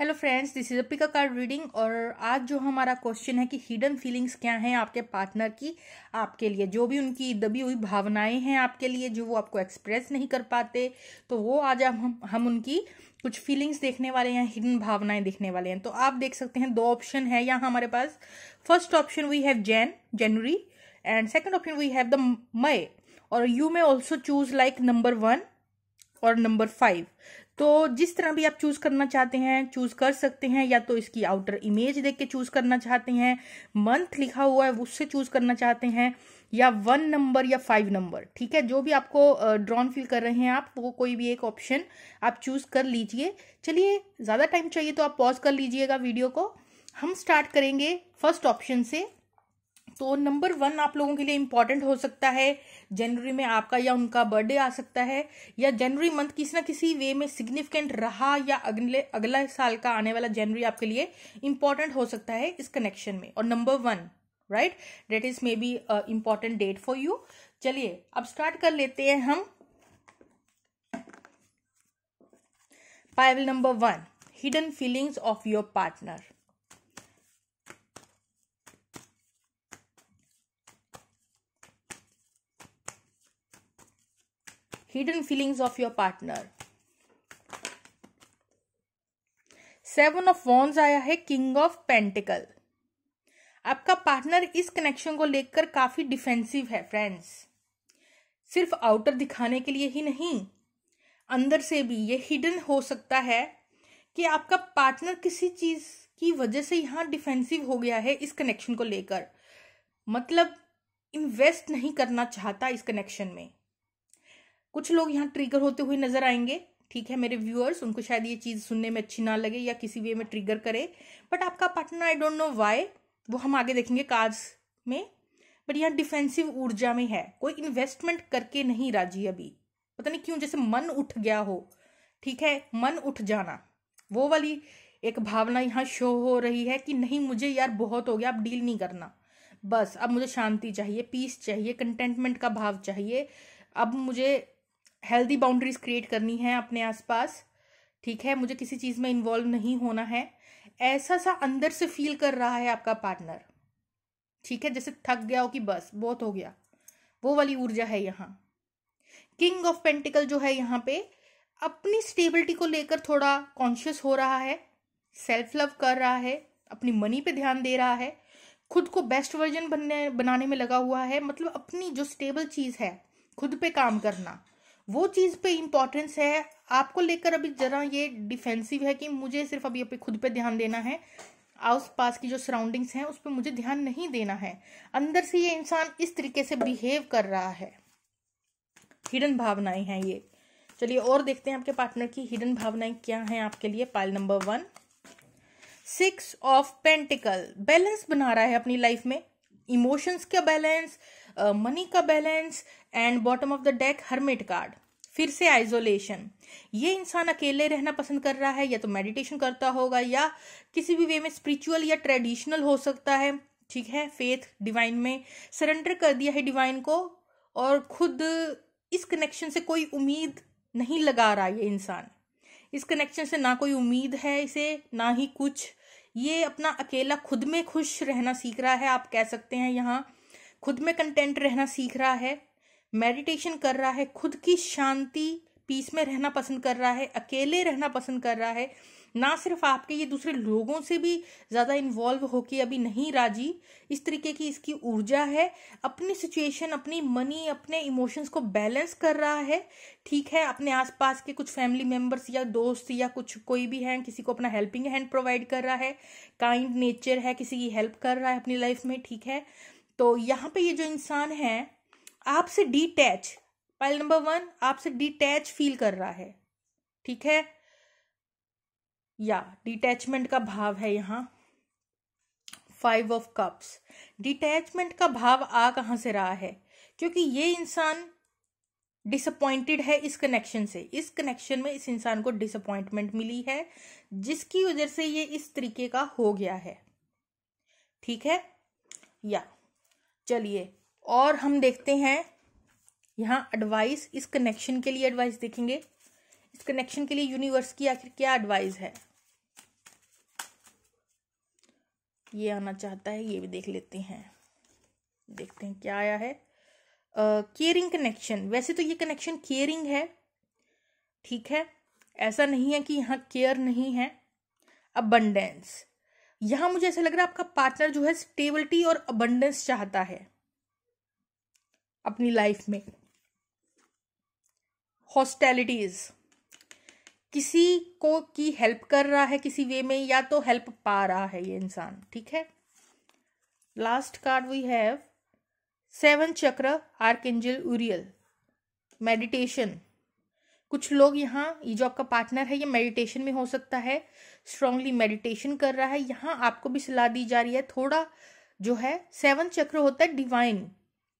Hello friends this is अपिका card reading और आज जो हमारा क्वेश्चन है कि हिडन फीलिंग्स क्या हैं आपके पार्टनर की आपके लिए जो भी उनकी दबी हुई भावनाएं हैं आपके लिए जो वो आपको एक्सप्रेस नहीं कर पाते तो वो आज हम हम उनकी कुछ फीलिंग्स देखने वाले हैं हिडन भावनाएं देखने वाले हैं तो आप देख सकते हैं दो ऑप्शन है यहाँ हमारे पास फर्स्ट ऑप्शन वी हैव जैन January and second option we have the May और you may also choose like number one और नंबर फाइव तो जिस तरह भी आप चूज करना चाहते हैं चूज कर सकते हैं या तो इसकी आउटर इमेज देख के चूज करना चाहते हैं मंथ लिखा हुआ है उससे चूज करना चाहते हैं या वन नंबर या फाइव नंबर ठीक है जो भी आपको ड्रॉन फील कर रहे हैं आप वो कोई भी एक ऑप्शन आप चूज कर लीजिए चलिए ज़्यादा टाइम चाहिए तो आप पॉज कर लीजिएगा वीडियो को हम स्टार्ट करेंगे फर्स्ट ऑप्शन से तो नंबर वन आप लोगों के लिए इम्पॉर्टेंट हो सकता है जनवरी में आपका या उनका बर्थडे आ सकता है या जनवरी मंथ किसी ना किसी वे में सिग्निफिकेंट रहा या अगले अगला साल का आने वाला जनवरी आपके लिए इम्पॉर्टेंट हो सकता है इस कनेक्शन में और number one right date is may be important date for you चलिए अब स्टार्ट कर लेते हैं हम pile number one hidden feelings of your partner hidden feelings of your partner seven of wands आया है किंग ऑफ पेंटिकल आपका partner इस कनेक्शन को लेकर काफी डिफेंसिव है फ्रेंड्स सिर्फ आउटर दिखाने के लिए ही नहीं अंदर से भी ये हिडन हो सकता है कि आपका पार्टनर किसी चीज की वजह से यहाँ डिफेंसिव हो गया है इस कनेक्शन को लेकर मतलब इन्वेस्ट नहीं करना चाहता इस कनेक्शन में कुछ लोग यहाँ ट्रिगर होते हुए नजर आएंगे ठीक है मेरे व्यूअर्स उनको शायद ये चीज़ सुनने में अच्छी ना लगे या किसी वे में ट्रिगर करे बट आपका partner I don't know why वो हम आगे देखेंगे कार्ड्स में बट यहाँ डिफेंसिव ऊर्जा में है कोई इन्वेस्टमेंट करके नहीं राजी अभी पता नहीं क्यों जैसे मन उठ गया हो ठीक है मन उठ जाना वो वाली एक भावना यहाँ शो हो रही है कि नहीं मुझे यार बहुत हो गया अब डील नहीं करना बस अब मुझे शांति चाहिए पीस चाहिए कंटेंटमेंट का भाव चाहिए अब मुझे हेल्दी बाउंड्रीज क्रिएट करनी है अपने आसपास ठीक है मुझे किसी चीज़ में इन्वॉल्व नहीं होना है ऐसा सा अंदर से फील कर रहा है आपका पार्टनर ठीक है जैसे थक गया हो कि बस बहुत हो गया वो वाली ऊर्जा है यहाँ किंग ऑफ पेंटिकल जो है यहाँ पे अपनी स्टेबिलिटी को लेकर थोड़ा कॉन्शियस हो रहा है सेल्फ लव कर रहा है अपनी मनी पे ध्यान दे रहा है खुद को बेस्ट वर्जन बनने बनाने में लगा हुआ है मतलब अपनी जो स्टेबल चीज़ है खुद पे काम करना वो चीज़ पे इंपॉर्टेंस है आपको लेकर अभी ज़रा ये डिफेंसिव है कि मुझे सिर्फ अभी अपने खुद पे ध्यान देना है आस पास की जो सराउंडिंग्स हैं उस पर मुझे ध्यान नहीं देना है अंदर से ये इंसान इस तरीके से बिहेव कर रहा है हिडन भावनाएं हैं ये चलिए और देखते हैं आपके पार्टनर की हिडन भावनाएं क्या हैं आपके लिए pile number one six of pentacle balance बना रहा है अपनी लाइफ में इमोशंस का बैलेंस मनी का balance and bottom of the deck hermit card फिर से आइसोलेशन ये इंसान अकेले रहना पसंद कर रहा है या तो मेडिटेशन करता होगा या किसी भी वे में स्पिरिचुअल या ट्रेडिशनल हो सकता है ठीक है फेथ डिवाइन में सरेंडर कर दिया है डिवाइन को और खुद इस कनेक्शन से कोई उम्मीद नहीं लगा रहा ये इंसान इस कनेक्शन से ना कोई उम्मीद है इसे ना ही कुछ ये अपना अकेला खुद में खुश रहना सीख रहा है आप कह सकते हैं यहाँ खुद में कंटेंट रहना सीख रहा है मेडिटेशन कर रहा है खुद की शांति पीस में रहना पसंद कर रहा है अकेले रहना पसंद कर रहा है ना सिर्फ आपके ये दूसरे लोगों से भी ज़्यादा इन्वॉल्व होकर अभी नहीं राजी इस तरीके की इसकी ऊर्जा है अपनी सिचुएशन अपनी मनी अपने इमोशंस को बैलेंस कर रहा है ठीक है अपने आसपास के कुछ फैमिली मेम्बर्स या दोस्त या कुछ कोई भी हैं किसी को अपना हेल्पिंग हैंड प्रोवाइड कर रहा है काइंड नेचर है किसी की हेल्प कर रहा है अपनी लाइफ में ठीक है तो यहाँ पे ये जो इंसान है आपसे डिटैच पाइल नंबर वन आपसे डिटैच फील कर रहा है ठीक है या डिटैचमेंट का भाव है यहां फाइव ऑफ कप्स डिटैचमेंट का भाव आ कहां से रहा है क्योंकि ये इंसान डिसअपॉइंटेड है इस कनेक्शन से इस कनेक्शन में इस इंसान को डिसअपॉइंटमेंट मिली है जिसकी वजह से ये इस तरीके का हो गया है ठीक है या चलिए और हम देखते हैं यहाँ एडवाइस इस कनेक्शन के लिए एडवाइस देखेंगे इस कनेक्शन के लिए यूनिवर्स की आखिर क्या एडवाइस है ये आना चाहता है ये भी देख लेते हैं देखते हैं क्या आया है केयरिंग uh, कनेक्शन वैसे तो ये कनेक्शन केयरिंग है ठीक है ऐसा नहीं है कि यहाँ केयर नहीं है अबंडेंस यहाँ मुझे ऐसा लग रहा है आपका पार्टनर जो है स्टेबिलिटी और अबंडेंस चाहता है अपनी लाइफ में हॉस्टैलिटीज किसी को की हेल्प कर रहा है किसी वे में या तो हेल्प पा रहा है ये इंसान ठीक है last card we have seven chakra angel Uriel meditation कुछ लोग यहाँ ये जो आपका पार्टनर है ये मेडिटेशन में हो सकता है स्ट्रांगली मेडिटेशन कर रहा है यहाँ आपको भी सलाह दी जा रही है थोड़ा जो है सेवन चक्र होता है डिवाइन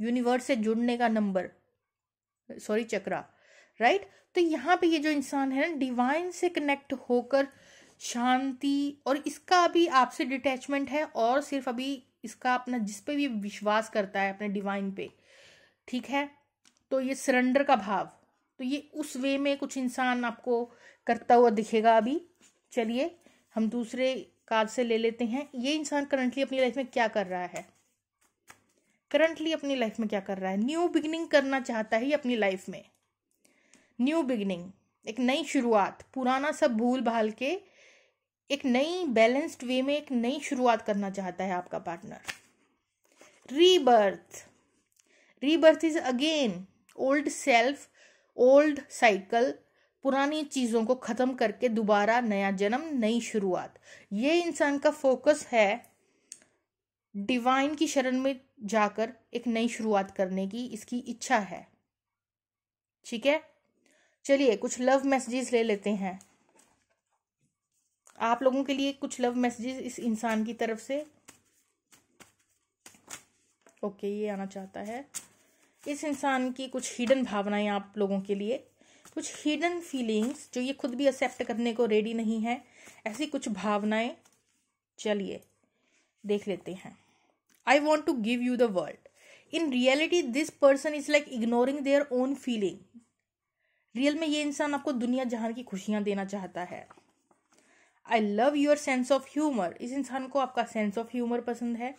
यूनिवर्स से जुड़ने का नंबर सॉरी चक्रा राइट तो यहाँ पे ये जो इंसान है ना डिवाइन से कनेक्ट होकर शांति और इसका अभी आपसे डिटैचमेंट है और सिर्फ अभी इसका अपना जिस पे भी विश्वास करता है अपने डिवाइन पे ठीक है तो ये सरेंडर का भाव तो ये उस वे में कुछ इंसान आपको करता हुआ दिखेगा अभी चलिए हम दूसरे कार्ड से ले लेते हैं ये इंसान करंटली अपनी लाइफ में क्या कर रहा है करंटली अपनी लाइफ में क्या कर रहा है न्यू बिगनिंग करना चाहता है अपनी लाइफ में न्यू बिगनिंग एक नई शुरुआत पुराना सब भूल भाल के एक नई बैलेंस्ड वे में एक नई शुरुआत करना चाहता है आपका partner rebirth rebirth is again old self old cycle पुरानी चीज़ों को ख़त्म करके दोबारा नया जन्म नई शुरुआत ये इंसान का फोकस है डिवाइन की शरण में जाकर एक नई शुरुआत करने की इसकी इच्छा है ठीक है चलिए कुछ लव मैसेजेस ले लेते हैं आप लोगों के लिए कुछ लव मैसेजेस इस इंसान की तरफ से ओके ये आना चाहता है इस इंसान की कुछ हिडन भावनाएं आप लोगों के लिए कुछ हिडन फीलिंग्स जो ये खुद भी एक्सेप्ट करने को रेडी नहीं है ऐसी कुछ भावनाएं चलिए देख लेते हैं I want to give you the world. In reality this person is like ignoring their own feeling real में ये इंसान आपको दुनिया जहान की खुशियां देना चाहता है I love your sense of humour इस इंसान को आपका सेंस ऑफ ह्यूमर पसंद है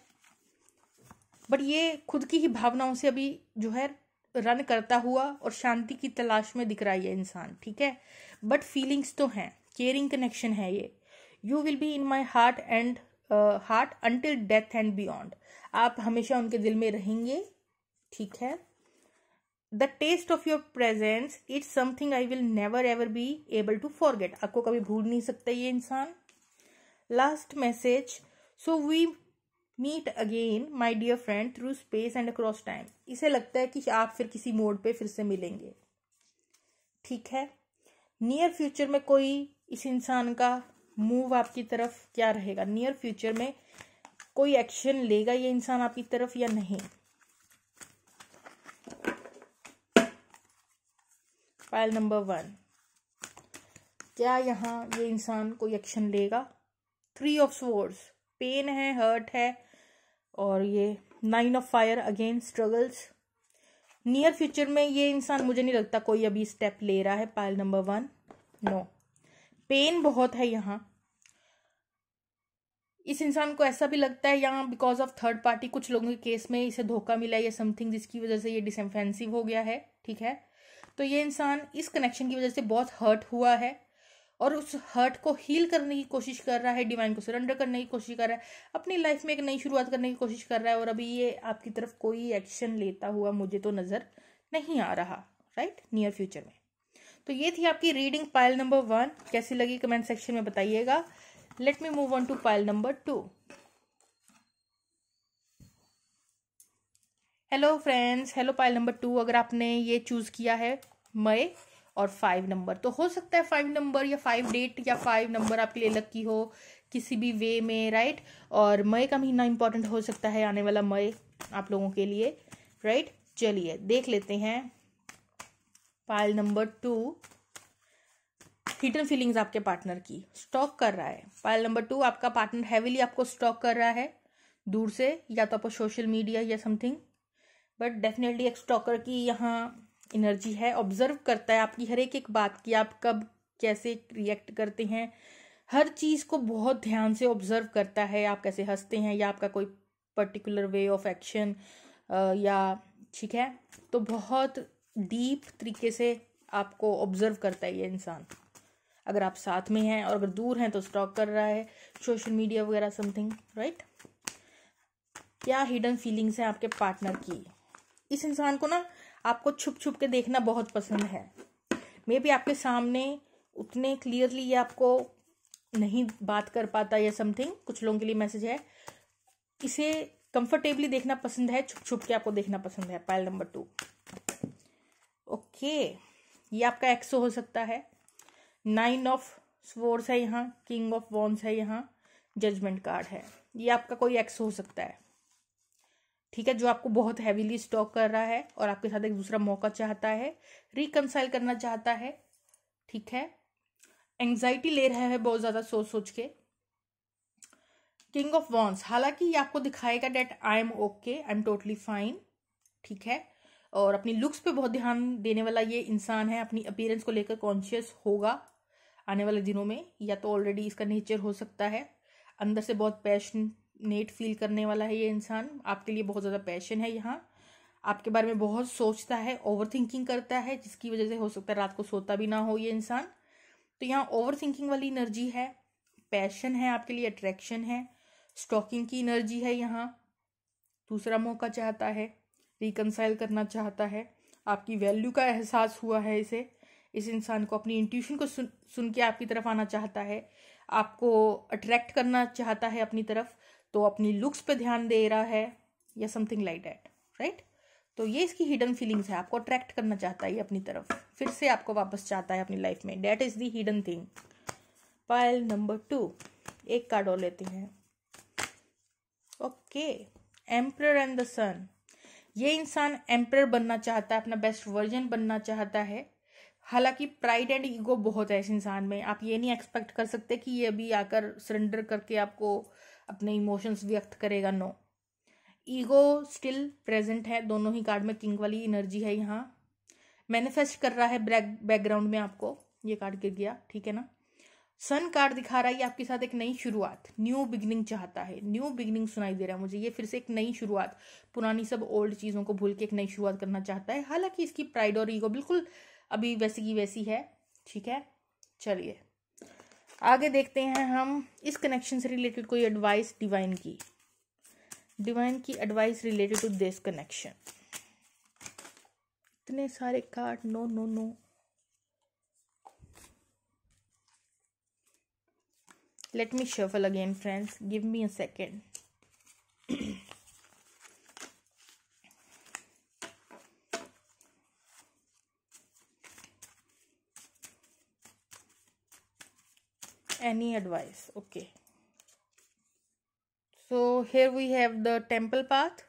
बट ये खुद की ही भावनाओं से अभी जो है रन करता हुआ और शांति की तलाश में दिख रहा है ये इंसान ठीक है बट फीलिंग्स तो हैं केयरिंग कनेक्शन है ये you will be in my heart and heart until death and beyond आप हमेशा उनके दिल में रहेंगे ठीक है the taste of your presence it's something I will never ever be able to forget आपको कभी भूल नहीं सकता ये इंसान last message so we meet again my dear friend through space and across time इसे लगता है कि आप फिर किसी मोड पे फिर से मिलेंगे ठीक है नियर फ्यूचर में कोई इस इंसान का मूव आपकी तरफ क्या रहेगा नियर फ्यूचर में कोई एक्शन लेगा ये इंसान आपकी तरफ या नहीं फाइल नंबर वन क्या यहाँ ये इंसान कोई एक्शन लेगा थ्री ऑफ स्वर्ड्स पेन है हर्ट है और ये nine of fire again struggles near future में ये इंसान मुझे नहीं लगता कोई अभी स्टेप ले रहा है pile number one no pain बहुत है यहाँ इस इंसान को ऐसा भी लगता है यहाँ बिकॉज ऑफ थर्ड पार्टी कुछ लोगों के केस में इसे धोखा मिला या समथिंग जिसकी वजह से ये डिसफेंसिव हो गया है ठीक है तो ये इंसान इस कनेक्शन की वजह से बहुत हर्ट हुआ है और उस हर्ट को हील करने की कोशिश कर रहा है डिवाइन को सरेंडर करने की कोशिश कर रहा है अपनी लाइफ में एक नई शुरुआत करने की कोशिश कर रहा है और अभी ये आपकी तरफ कोई एक्शन लेता हुआ मुझे तो नज़र नहीं आ रहा राइट नियर फ्यूचर में तो ये थी आपकी रीडिंग पाइल नंबर वन कैसी लगी कमेंट सेक्शन में बताइएगा let me move on to pile number 2 hello friends hello pile number two अगर आपने ये चूज़ किया है मई और फाइव नंबर तो हो सकता है फाइव नंबर या फाइव डेट या फाइव नंबर आपके लिए लकी हो किसी भी वे में राइट और मई का महीना इंपॉर्टेंट हो सकता है आने वाला मई आप लोगों के लिए राइट चलिए देख लेते हैं pile number two hidden feelings आपके पार्टनर की स्टॉक कर रहा है पायल नंबर टू आपका पार्टनर हैविली आपको स्टॉक कर रहा है दूर से या तो आपको सोशल मीडिया या समथिंग बट डेफिनेटली एक स्टॉकर की यहाँ एनर्जी है ऑब्जर्व करता है आपकी हर एक एक बात की आप कब कैसे रिएक्ट करते हैं हर चीज़ को बहुत ध्यान से ऑब्जर्व करता है आप कैसे हंसते हैं या आपका कोई पर्टिकुलर वे ऑफ एक्शन या ठीक है तो बहुत डीप तरीके से आपको ऑब्जर्व करता है ये इंसान अगर आप साथ में हैं और अगर दूर हैं तो स्टॉक कर रहा है सोशल मीडिया वगैरह समथिंग राइट क्या हिडन फीलिंग्स हैं आपके पार्टनर की इस इंसान को ना आपको छुप छुप के देखना बहुत पसंद है मे बी आपके सामने उतने क्लियरली ये आपको नहीं बात कर पाता या समथिंग कुछ लोगों के लिए मैसेज है इसे कंफर्टेबली देखना पसंद है छुप छुप के आपको देखना पसंद है पायल नंबर टू ओके ये आपका एक्सो हो सकता है नाइन ऑफ स्वोर्स है यहाँ किंग ऑफ वॉन्स है यहाँ जजमेंट कार्ड है ये आपका कोई एक्स हो सकता है ठीक है जो आपको बहुत हैवीली स्टॉक कर रहा है और आपके साथ एक दूसरा मौका चाहता है रिकनसाइल करना चाहता है ठीक है एंग्जाइटी ले रहा है बहुत ज़्यादा सोच सोच के किंग ऑफ वॉन्स हालांकि ये आपको दिखाएगा that I am okay I am totally fine ठीक है और अपनी लुक्स पे बहुत ध्यान देने वाला ये इंसान है अपनी अपीयरेंस को लेकर कॉन्शियस होगा आने वाले दिनों में या तो ऑलरेडी इसका नेचर हो सकता है अंदर से बहुत पैशनेट फील करने वाला है ये इंसान आपके लिए बहुत ज़्यादा पैशन है यहाँ आपके बारे में बहुत सोचता है ओवर थिंकिंग करता है जिसकी वजह से हो सकता है रात को सोता भी ना हो ये इंसान तो यहाँ ओवर थिंकिंग वाली एनर्जी है पैशन है आपके लिए अट्रैक्शन है स्टॉकिंग की एनर्जी है यहाँ दूसरा मौका चाहता है रिकनसाइल करना चाहता है आपकी वैल्यू का एहसास हुआ है इसे इस इंसान को अपनी इंट्यूशन को सुन सुन के आपकी तरफ आना चाहता है आपको अट्रैक्ट करना चाहता है अपनी तरफ तो अपनी लुक्स पे ध्यान दे रहा है या समथिंग लाइक डैट राइट तो ये इसकी हिडन फीलिंग्स है आपको अट्रैक्ट करना चाहता है अपनी तरफ फिर से आपको वापस चाहता है अपनी लाइफ में that is the hidden thing pile number two एक कार्ड और लेते हैं okay emperor and the sun ये इंसान एम्प्रेयर बनना चाहता है अपना बेस्ट वर्जन बनना चाहता है हालांकि प्राइड एंड ईगो बहुत है इस इंसान में आप ये नहीं एक्सपेक्ट कर सकते कि ये अभी आकर सरेंडर करके आपको अपने इमोशंस व्यक्त करेगा नो ईगो स्टिल प्रेजेंट है दोनों ही कार्ड में किंग वाली एनर्जी है यहाँ मैनिफेस्ट कर रहा है बैकग्राउंड में आपको ये कार्ड गिर गया ठीक है ना सन कार्ड दिखा रहा है आपके साथ एक नई शुरुआत न्यू बिगनिंग चाहता है न्यू बिगनिंग सुनाई दे रहा है मुझे ये फिर से एक नई शुरुआत पुरानी सब ओल्ड चीज़ों को भूल के एक नई शुरुआत करना चाहता है हालांकि इसकी प्राइड और ईगो बिल्कुल अभी वैसी की वैसी है ठीक है चलिए आगे देखते हैं हम इस कनेक्शन से रिलेटेड कोई एडवाइस डिवाइन की डिवाइन की advice related to this connection इतने सारे card no no no let me shuffle again friends give me a second any advice okay so here we have the temple path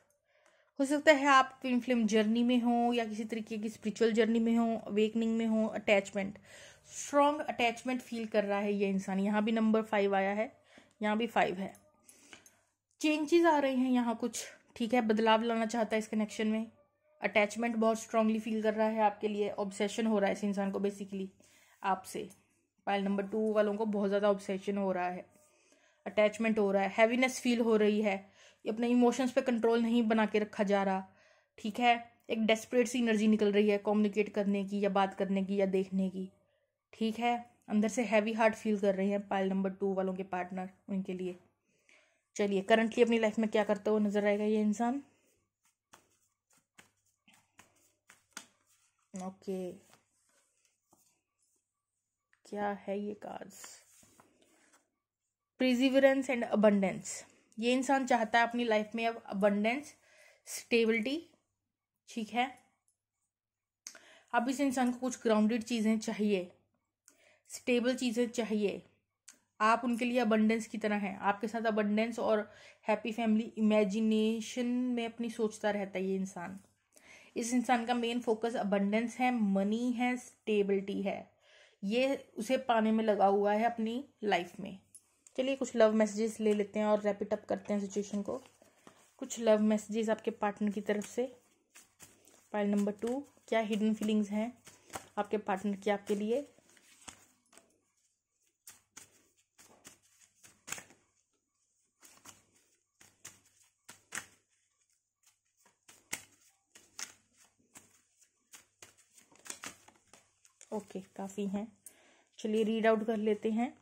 हो सकता है आप twin film journey में हो या किसी तरीके की स्पिरिचुअल जर्नी में हो अवेकनिंग में हो अटैचमेंट स्ट्रॉन्ग अटैचमेंट फील कर रहा है ये इंसान यहाँ भी नंबर फाइव आया है यहाँ भी फाइव है चेंजेस आ रहे हैं यहाँ कुछ ठीक है बदलाव लाना चाहता है इस कनेक्शन में अटैचमेंट बहुत स्ट्रांगली फील कर रहा है आपके लिए ऑब्सेशन हो रहा है इस इंसान को बेसिकली आपसे पायल नंबर टू वालों को बहुत ज़्यादा ऑब्सेशन हो रहा है अटैचमेंट हो रहा है हैवीनेस फील हो रही है अपने इमोशंस पे कंट्रोल नहीं बना के रखा जा रहा ठीक है एक डेस्परेट सी एनर्जी निकल रही है कम्युनिकेट करने की या बात करने की या देखने की ठीक है अंदर से हैवी हार्ट फील कर रहे हैं पाइल नंबर टू वालों के पार्टनर उनके लिए चलिए करंटली अपनी लाइफ में क्या करता हुआ नजर आएगा ये इंसान ओके क्या है ये काज प्रिजिवरेंस एंड अबंडेंस ये इंसान चाहता है अपनी लाइफ में अब अबंडेंस स्टेबिलिटी ठीक है अब इस इंसान को कुछ ग्राउंडेड चीज़ें चाहिए स्टेबल चीज़ें चाहिए आप उनके लिए अबंडेंस की तरह हैं आपके साथ अबंडेंस और हैप्पी फैमिली इमेजिनेशन में अपनी सोचता रहता है ये इंसान इस इंसान का मेन फोकस अबंडेंस है मनी है स्टेबिलिटी है ये उसे पाने में लगा हुआ है अपनी लाइफ में चलिए कुछ लव मैसेजेस ले लेते हैं और रैपिट अप करते हैं सिचुएशन को कुछ लव मैसेजेस आपके पार्टनर की तरफ से पाइल नंबर टू क्या हिडन फीलिंग्स हैं आपके पार्टनर की आपके लिए ओके काफ़ी हैं चलिए रीड आउट कर लेते हैं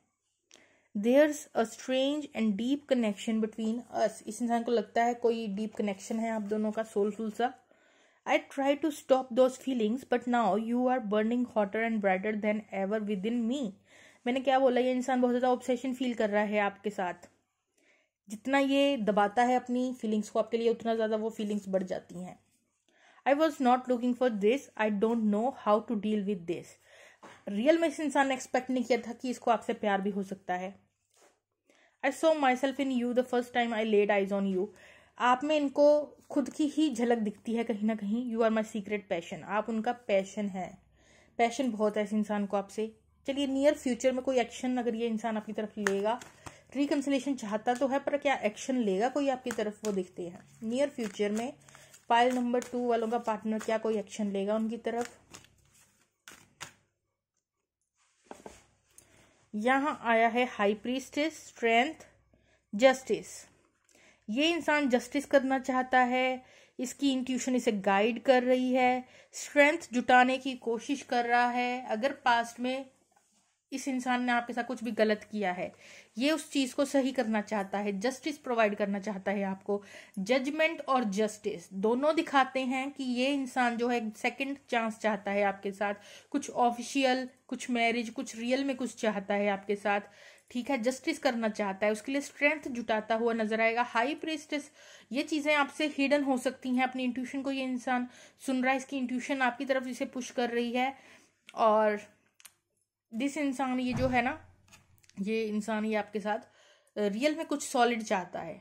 there's a strange and deep connection between us इस इंसान को लगता है कोई डीप कनेक्शन है आप दोनों का सोलफुल सा I try to stop those feelings but now you are burning hotter and brighter than ever within me मैंने क्या बोला ये इंसान बहुत ज़्यादा ऑब्सेशन फील कर रहा है आपके साथ जितना ये दबाता है अपनी फीलिंग्स को आपके लिए उतना ज़्यादा वो फीलिंग्स बढ़ जाती हैं I was not looking for this I don't know how to deal with this real में इस इंसान ने एक्सपेक्ट नहीं किया था कि इसको आपसे प्यार भी हो सकता है I saw myself in you the first time I laid eyes on you आप में इनको खुद की ही झलक दिखती है कहीं ना कहीं you are my secret passion आप उनका पैशन है पैशन बहुत है इस इंसान को आपसे चलिए नियर फ्यूचर में कोई एक्शन अगर ये इंसान आपकी तरफ लेगा रिकन्सिलेशन चाहता तो है पर क्या एक्शन लेगा कोई आपकी तरफ वो देखते हैं नियर फ्यूचर में फाइल नंबर टू वालों का पार्टनर क्या कोई एक्शन लेगा उनकी तरफ यहां आया है हाई प्रीस्टिस स्ट्रेंथ जस्टिस ये इंसान जस्टिस करना चाहता है इसकी इंट्यूशन इसे गाइड कर रही है स्ट्रेंथ जुटाने की कोशिश कर रहा है अगर पास्ट में इस इंसान ने आपके साथ कुछ भी गलत किया है ये उस चीज़ को सही करना चाहता है जस्टिस प्रोवाइड करना चाहता है आपको जजमेंट और जस्टिस दोनों दिखाते हैं कि ये इंसान जो है सेकंड चांस चाहता है आपके साथ कुछ ऑफिशियल कुछ मैरिज कुछ रियल में कुछ चाहता है आपके साथ ठीक है जस्टिस करना चाहता है उसके लिए स्ट्रेंथ जुटाता हुआ नजर आएगा हाई प्रेस्टिस ये चीज़ें आपसे हिडन हो सकती हैं अपनी इंट्यूशन को ये इंसान सुन रहा है इसकी इंट्यूशन आपकी तरफ इसे पुश कर रही है और दिस इंसान ये जो है ना ये इंसान ये आपके साथ रियल में कुछ सॉलिड चाहता है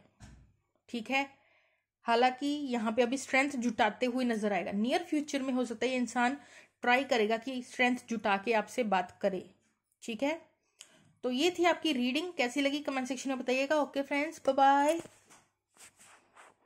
ठीक है हालांकि यहाँ पे अभी स्ट्रेंथ जुटाते हुए नजर आएगा नियर फ्यूचर में हो सकता है ये इंसान ट्राई करेगा कि स्ट्रेंथ जुटा के आपसे बात करे ठीक है तो ये थी आपकी रीडिंग कैसी लगी कमेंट सेक्शन में बताइएगा ओके फ्रेंड्स बाय